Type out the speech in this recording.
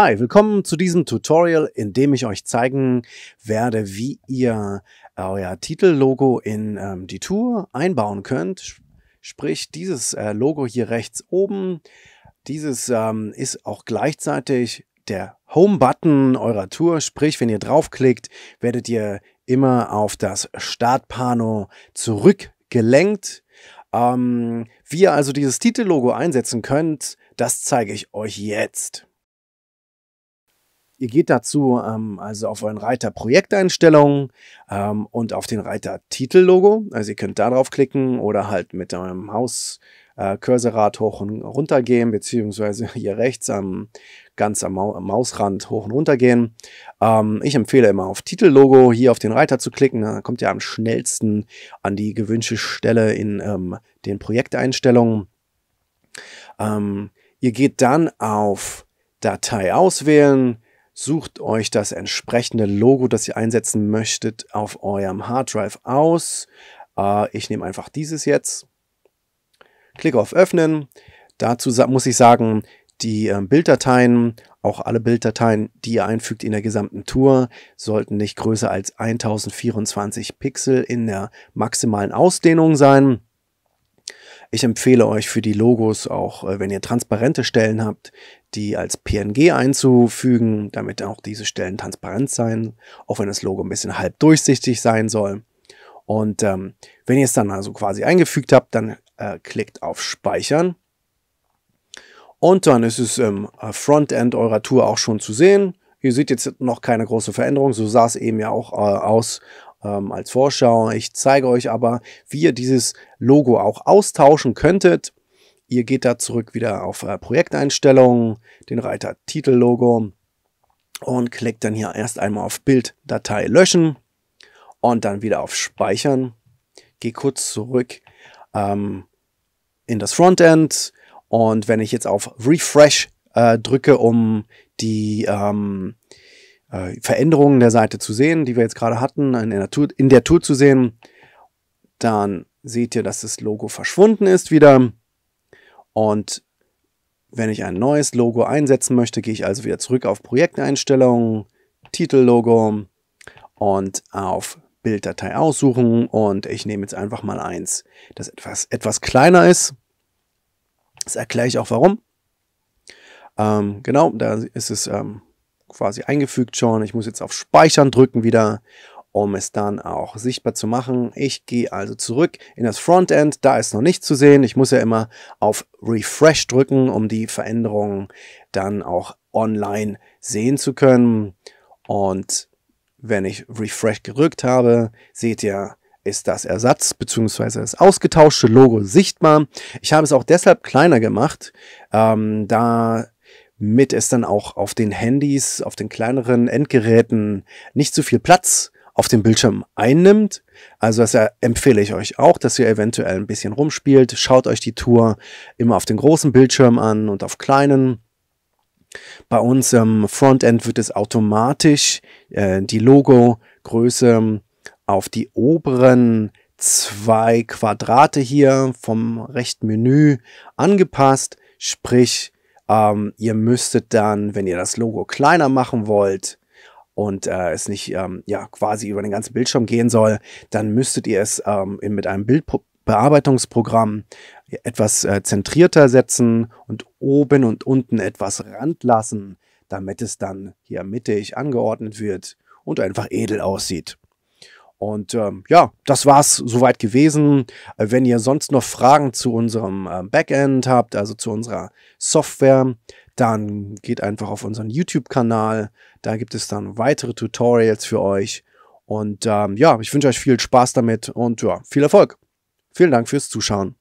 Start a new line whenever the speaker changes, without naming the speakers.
Hi, willkommen zu diesem Tutorial, in dem ich euch zeigen werde, wie ihr euer Titellogo in ähm, die Tour einbauen könnt. Sprich, dieses äh, Logo hier rechts oben, dieses ähm, ist auch gleichzeitig der Home-Button eurer Tour. Sprich, wenn ihr draufklickt, werdet ihr immer auf das Startpano zurückgelenkt. Ähm, wie ihr also dieses Titellogo einsetzen könnt, das zeige ich euch jetzt. Ihr geht dazu ähm, also auf euren Reiter Projekteinstellungen ähm, und auf den Reiter Titellogo. Also ihr könnt da drauf klicken oder halt mit eurem Haus äh, Cursorrad hoch und runter gehen, beziehungsweise hier rechts am, ganz am, am Mausrand hoch und runter gehen. Ähm, ich empfehle immer auf Titellogo hier auf den Reiter zu klicken, dann kommt ihr am schnellsten an die gewünschte Stelle in ähm, den Projekteinstellungen. Ähm, ihr geht dann auf Datei auswählen, Sucht euch das entsprechende Logo, das ihr einsetzen möchtet, auf eurem Harddrive aus. Äh, ich nehme einfach dieses jetzt. Klicke auf Öffnen. Dazu muss ich sagen, die äh, Bilddateien, auch alle Bilddateien, die ihr einfügt in der gesamten Tour, sollten nicht größer als 1024 Pixel in der maximalen Ausdehnung sein. Ich empfehle euch für die Logos auch, äh, wenn ihr transparente Stellen habt, die als PNG einzufügen, damit auch diese Stellen transparent sein, auch wenn das Logo ein bisschen halb durchsichtig sein soll. Und ähm, wenn ihr es dann also quasi eingefügt habt, dann äh, klickt auf Speichern. Und dann ist es im äh, Frontend eurer Tour auch schon zu sehen. Ihr seht jetzt noch keine große Veränderung, so sah es eben ja auch äh, aus ähm, als Vorschau. Ich zeige euch aber, wie ihr dieses Logo auch austauschen könntet. Ihr geht da zurück wieder auf äh, Projekteinstellungen, den Reiter Titellogo und klickt dann hier erst einmal auf Bilddatei löschen und dann wieder auf Speichern. Geh kurz zurück ähm, in das Frontend und wenn ich jetzt auf Refresh äh, drücke, um die ähm, äh, Veränderungen der Seite zu sehen, die wir jetzt gerade hatten, in der, Tour, in der Tour zu sehen. Dann seht ihr, dass das Logo verschwunden ist wieder. Und wenn ich ein neues Logo einsetzen möchte, gehe ich also wieder zurück auf Projekteinstellungen, Titellogo und auf Bilddatei aussuchen. Und ich nehme jetzt einfach mal eins, das etwas, etwas kleiner ist. Das erkläre ich auch warum. Ähm, genau, da ist es ähm, quasi eingefügt schon. Ich muss jetzt auf Speichern drücken wieder, um es dann auch sichtbar zu machen. Ich gehe also zurück in das Frontend. Da ist noch nichts zu sehen. Ich muss ja immer auf Refresh drücken, um die Veränderungen dann auch online sehen zu können. Und wenn ich Refresh gerückt habe, seht ihr, ist das Ersatz bzw. das ausgetauschte Logo sichtbar. Ich habe es auch deshalb kleiner gemacht, ähm, da mit es dann auch auf den Handys, auf den kleineren Endgeräten nicht zu viel Platz auf dem Bildschirm einnimmt. Also das äh, empfehle ich euch auch, dass ihr eventuell ein bisschen rumspielt. Schaut euch die Tour immer auf den großen Bildschirm an und auf kleinen. Bei uns im ähm, Frontend wird es automatisch äh, die Logo-Größe auf die oberen zwei Quadrate hier vom rechten Menü angepasst. Sprich, ähm, ihr müsstet dann, wenn ihr das Logo kleiner machen wollt und äh, es nicht ähm, ja, quasi über den ganzen Bildschirm gehen soll, dann müsstet ihr es ähm, mit einem Bildbearbeitungsprogramm etwas äh, zentrierter setzen und oben und unten etwas Rand lassen, damit es dann hier mittig angeordnet wird und einfach edel aussieht. Und ähm, ja, das war's soweit gewesen. Äh, wenn ihr sonst noch Fragen zu unserem ähm, Backend habt, also zu unserer Software, dann geht einfach auf unseren YouTube-Kanal. Da gibt es dann weitere Tutorials für euch. Und ähm, ja, ich wünsche euch viel Spaß damit und ja, viel Erfolg. Vielen Dank fürs Zuschauen.